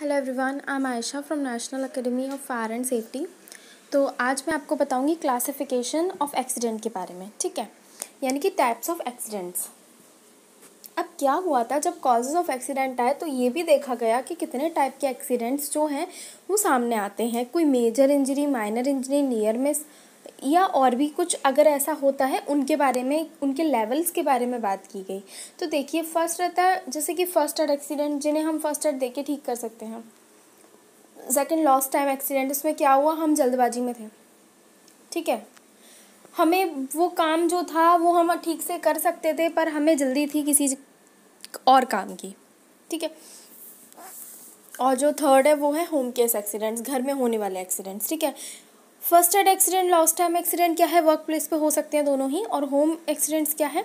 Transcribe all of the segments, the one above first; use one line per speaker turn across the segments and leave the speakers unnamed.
hello everyone I am Ayesha from national academy of fire and safety तो आज मैं आपको बताऊंगी क्लासिफिकेशन ऑफ एक्सीडेंट के बारे में ठीक है यानी कि टाइप्स ऑफ एक्सीडेंट्स अब क्या हुआ था जब कॉजेज ऑफ एक्सीडेंट आए तो ये भी देखा गया कि कितने टाइप के एक्सीडेंट्स जो हैं वो सामने आते हैं कोई major injury minor injury near miss या और भी कुछ अगर ऐसा होता है उनके बारे में उनके लेवल्स के बारे में बात की गई तो देखिए फर्स्ट रहता है जैसे कि फर्स्ट एड एक्सीडेंट जिन्हें हम फर्स्ट एड दे के ठीक कर सकते हैं सेकेंड लॉस्ट टाइम एक्सीडेंट उसमें क्या हुआ हम जल्दबाजी में थे ठीक है हमें वो काम जो था वो हम ठीक से कर सकते थे पर हमें जल्दी थी किसी और काम की ठीक है और जो थर्ड है वो है होम केस एक्सीडेंट्स घर में होने वाले एक्सीडेंट्स ठीक है first aid accident last time accident क्या है वर्क प्लेस पर हो सकते हैं दोनों ही और होम एक्सीडेंट्स क्या है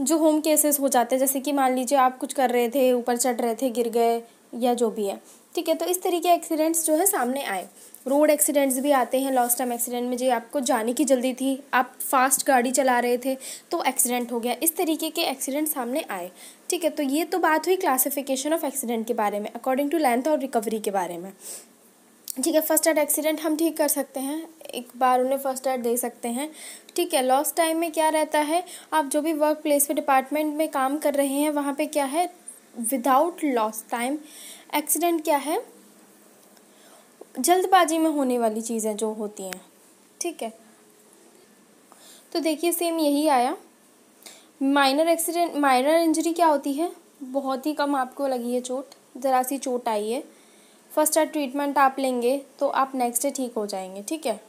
जो होम केसेस हो जाते हैं जैसे कि मान लीजिए आप कुछ कर रहे थे ऊपर चढ़ रहे थे गिर गए या जो भी है ठीक है तो इस तरीके एक्सीडेंट्स जो है सामने आए रोड एक्सीडेंट्स भी आते हैं लास्ट टाइम एक्सीडेंट में जी आपको जाने की जल्दी थी आप फास्ट गाड़ी चला रहे थे तो एक्सीडेंट हो गया इस तरीके के एक्सीडेंट सामने आए ठीक है तो ये तो बात हुई क्लासिफिकेशन ऑफ एक्सीडेंट के बारे में अकॉर्डिंग टू लेंथ और रिकवरी के बारे में ठीक है फर्स्ट एड एक्सीडेंट हम ठीक कर सकते हैं एक बार उन्हें फर्स्ट एड दे सकते हैं ठीक है लॉस टाइम में क्या रहता है आप जो भी वर्क प्लेस पे डिपार्टमेंट में काम कर रहे हैं वहाँ पे क्या है विदाउट लॉस टाइम एक्सीडेंट क्या है जल्दबाजी में होने वाली चीज़ें जो होती हैं ठीक है तो देखिए सेम यही आया माइनर एक्सीडेंट माइनर इंजरी क्या होती है बहुत ही कम आपको लगी है चोट ज़रा सी चोट आई है फर्स्ट एड ट्रीटमेंट आप लेंगे तो आप नेक्स्ट डे ठीक हो जाएंगे ठीक है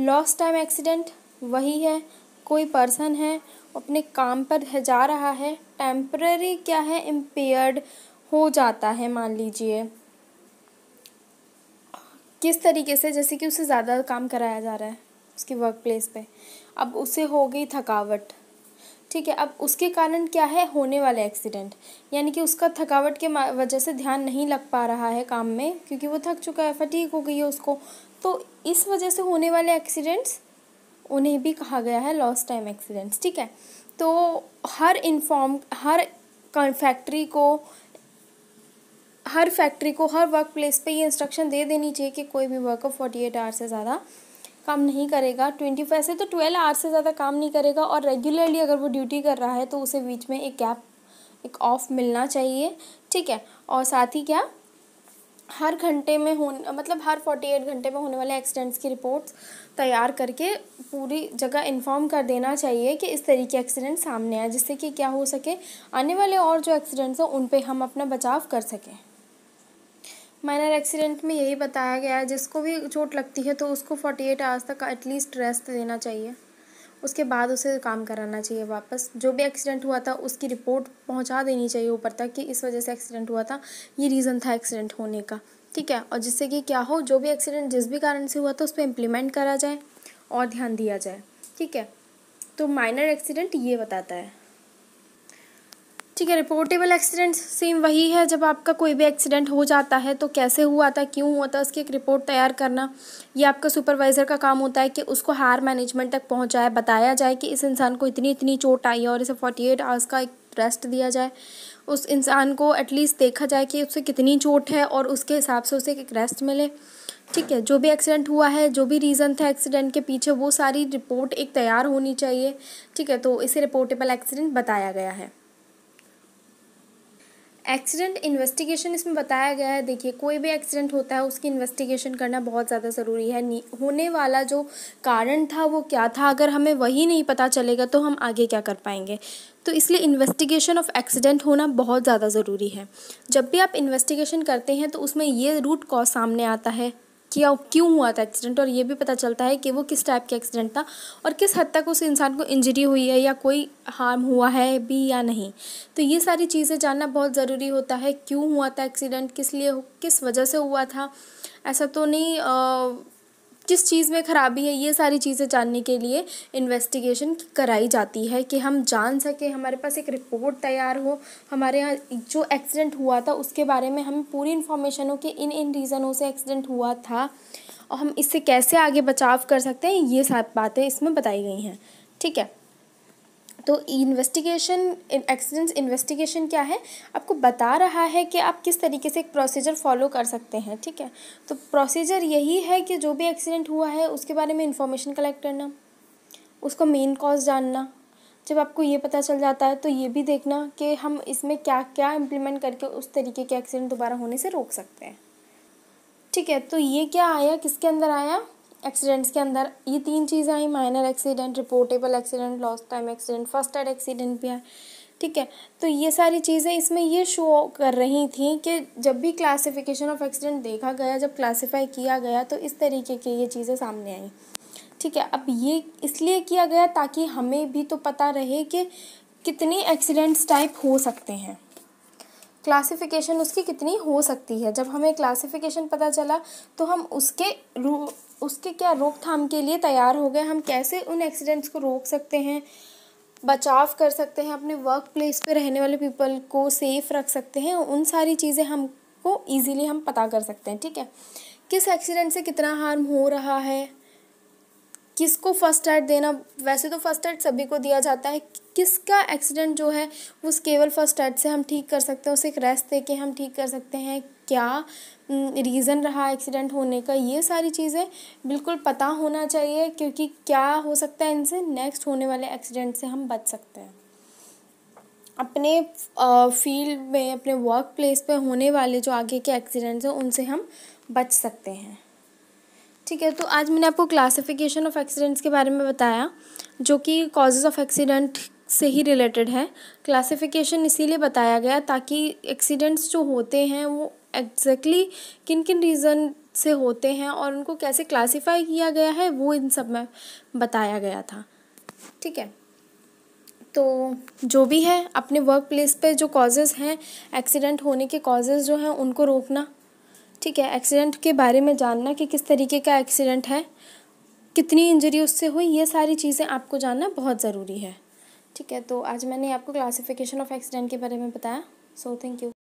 लॉस्ट टाइम एक्सीडेंट वही है कोई पर्सन है अपने काम पर जा रहा है टेम्प्ररी क्या है इम्पेयर्ड हो जाता है मान लीजिए किस तरीके से जैसे कि उसे ज़्यादा काम कराया जा रहा है उसकी वर्क प्लेस पर अब उसे हो गई थकावट ठीक है अब उसके कारण क्या है होने वाले एक्सीडेंट यानी कि उसका थकावट के वजह से ध्यान नहीं लग पा रहा है काम में क्योंकि वो थक चुका है फटीक हो गई है उसको तो इस वजह से होने वाले एक्सीडेंट्स उन्हें भी कहा गया है लॉस्ट टाइम एक्सीडेंट्स ठीक है तो हर इन्फॉर्म हर फैक्ट्री को हर फैक्ट्री को हर वर्क प्लेस पर ये इंस्ट्रक्शन दे देनी चाहिए कि कोई भी वर्कर फोर्टी एट आवर से ज़्यादा काम नहीं करेगा ट्वेंटी फाइव से तो ट्वेल्व आवर्स से ज़्यादा काम नहीं करेगा और रेगुलरली अगर वो ड्यूटी कर रहा है तो उसे बीच में एक गैप एक ऑफ मिलना चाहिए ठीक है और साथ ही क्या हर घंटे में हो मतलब हर फोर्टी एट घंटे में होने वाले एक्सीडेंट्स की रिपोर्ट्स तैयार करके पूरी जगह इन्फॉर्म कर देना चाहिए कि इस तरीके एक्सीडेंट सामने आए जिससे कि क्या हो सके आने वाले और जो एक्सीडेंट्स हैं उन पर हम अपना बचाव कर सकें माइनर एक्सीडेंट में यही बताया गया है जिसको भी चोट लगती है तो उसको फोर्टी एट आवर्स तक एटलीस्ट रेस्ट देना चाहिए उसके बाद उसे काम कराना चाहिए वापस जो भी एक्सीडेंट हुआ था उसकी रिपोर्ट पहुंचा देनी चाहिए ऊपर तक कि इस वजह से एक्सीडेंट हुआ था ये रीज़न था एक्सीडेंट होने का ठीक है और जिससे कि क्या हो जो भी एक्सीडेंट जिस भी कारण से हुआ था उस पर इम्प्लीमेंट करा जाए और ध्यान दिया जाए ठीक है तो माइनर एक्सीडेंट ये बताता है ठीक है रिपोर्टेबल एक्सीडेंट सेम वही है जब आपका कोई भी एक्सीडेंट हो जाता है तो कैसे हुआ था क्यों हुआ था उसकी एक रिपोर्ट तैयार करना ये आपका सुपरवाइज़र का काम होता है कि उसको हायर मैनेजमेंट तक पहुंचाए बताया जाए कि इस इंसान को इतनी इतनी चोट आई है और इसे फोर्टी एट आवर्स का एक रेस्ट दिया जाए उस इंसान को एटलीस्ट देखा जाए कि उससे कितनी चोट है और उसके हिसाब से उसे एक रेस्ट मिले ठीक है जो भी एक्सीडेंट हुआ है जो भी रीज़न था एक्सीडेंट के पीछे वो सारी रिपोर्ट एक तैयार होनी चाहिए ठीक है तो इसे रिपोर्टेबल एक्सीडेंट बताया गया है एक्सीडेंट इन्वेस्टिगेशन इसमें बताया गया है देखिए कोई भी एक्सीडेंट होता है उसकी इन्वेस्टिगेशन करना बहुत ज़्यादा ज़रूरी है होने वाला जो कारण था वो क्या था अगर हमें वही नहीं पता चलेगा तो हम आगे क्या कर पाएंगे तो इसलिए इन्वेस्टिगेशन ऑफ एक्सीडेंट होना बहुत ज़्यादा ज़रूरी है जब भी आप इन्वेस्टिगेशन करते हैं तो उसमें ये रूट कॉज सामने आता है क्या क्यों हुआ था एक्सीडेंट और ये भी पता चलता है कि वो किस टाइप का एक्सीडेंट था और किस हद तक उस इंसान को इंजरी हुई है या कोई हार्म हुआ है भी या नहीं तो ये सारी चीज़ें जानना बहुत ज़रूरी होता है क्यों हुआ था एक्सीडेंट किस लिए किस वजह से हुआ था ऐसा तो नहीं आ, किस चीज़ में ख़राबी है ये सारी चीज़ें जानने के लिए इन्वेस्टिगेशन कराई जाती है कि हम जान सकें हमारे पास एक रिपोर्ट तैयार हो हमारे यहाँ जो एक्सीडेंट हुआ था उसके बारे में हमें पूरी इन्फॉर्मेशन हो कि इन इन रीज़नों से एक्सीडेंट हुआ था और हम इससे कैसे आगे बचाव कर सकते हैं ये सब बातें इसमें बताई गई हैं ठीक है तो इन्वेस्टिगेशन एक्सीडेंट्स इन्वेस्टिगेशन क्या है आपको बता रहा है कि आप किस तरीके से एक प्रोसीजर फॉलो कर सकते हैं ठीक है तो प्रोसीजर यही है कि जो भी एक्सीडेंट हुआ है उसके बारे में इंफॉर्मेशन कलेक्ट करना उसको मेन कॉज जानना जब आपको ये पता चल जाता है तो ये भी देखना कि हम इसमें क्या क्या इम्प्लीमेंट करके उस तरीके के एक्सीडेंट दोबारा होने से रोक सकते हैं ठीक है तो ये क्या आया किसके अंदर आया एक्सीडेंट्स के अंदर ये तीन चीज़ें आई minor accident reportable accident lost time accident first aid accident भी आए ठीक है तो ये सारी चीज़ें इसमें ये शो कर रही थी कि जब भी क्लासिफिकेशन ऑफ एक्सीडेंट देखा गया जब क्लासिफाई किया गया तो इस तरीके की ये चीज़ें सामने आई ठीक है अब ये इसलिए किया गया ताकि हमें भी तो पता रहे कि कितने एक्सीडेंट्स टाइप हो सकते हैं क्लासिफिकेशन उसकी कितनी हो सकती है जब हमें क्लासिफिकेशन पता चला तो हम उसके रू उसके क्या रोकथाम के लिए तैयार हो गए हम कैसे उन एक्सीडेंट्स को रोक सकते हैं बचाव कर सकते हैं अपने वर्क प्लेस पर रहने वाले पीपल को सेफ रख सकते हैं उन सारी चीज़ें हमको ईजीली हम पता कर सकते हैं ठीक है किस एक्सीडेंट से कितना हार्म हो रहा है किसको फर्स्ट एड देना वैसे तो फर्स्ट एड सभी को दिया जाता है किसका एक्सीडेंट जो है उस केवल फर्स्ट एड से हम ठीक कर सकते हैं उसे एक रेस्ट दे के हम ठीक कर सकते हैं क्या रीज़न रहा एक्सीडेंट होने का ये सारी चीज़ें बिल्कुल पता होना चाहिए क्योंकि क्या हो सकता है इनसे नेक्स्ट होने वाले एक्सीडेंट से हम बच सकते हैं अपने फील्ड में अपने वर्क प्लेस पर होने वाले जो आगे के एक्सीडेंट्स हैं उनसे हम बच सकते हैं ठीक है तो आज मैंने आपको क्लासिफिकेशन ऑफ एक्सीडेंट्स के बारे में बताया जो कि कॉजेज़ ऑफ एक्सीडेंट से ही रिलेटेड है क्लासिफिकेशन इसीलिए बताया गया ताकि एक्सीडेंट्स जो होते हैं वो एग्जैक्टली exactly किन किन रीज़न से होते हैं और उनको कैसे क्लासिफाई किया गया है वो इन सब में बताया गया था ठीक है तो जो भी है अपने वर्क प्लेस पर जो कॉजेज़ हैं एक्सीडेंट होने के कॉजेज़ जो हैं उनको रोकना ठीक है एक्सीडेंट के बारे में जानना कि किस तरीके का एक्सीडेंट है कितनी इंजरी उससे हुई ये सारी चीज़ें आपको जानना बहुत ज़रूरी है ठीक है तो आज मैंने आपको क्लासिफिकेशन ऑफ एक्सीडेंट के बारे में बताया सो थैंक यू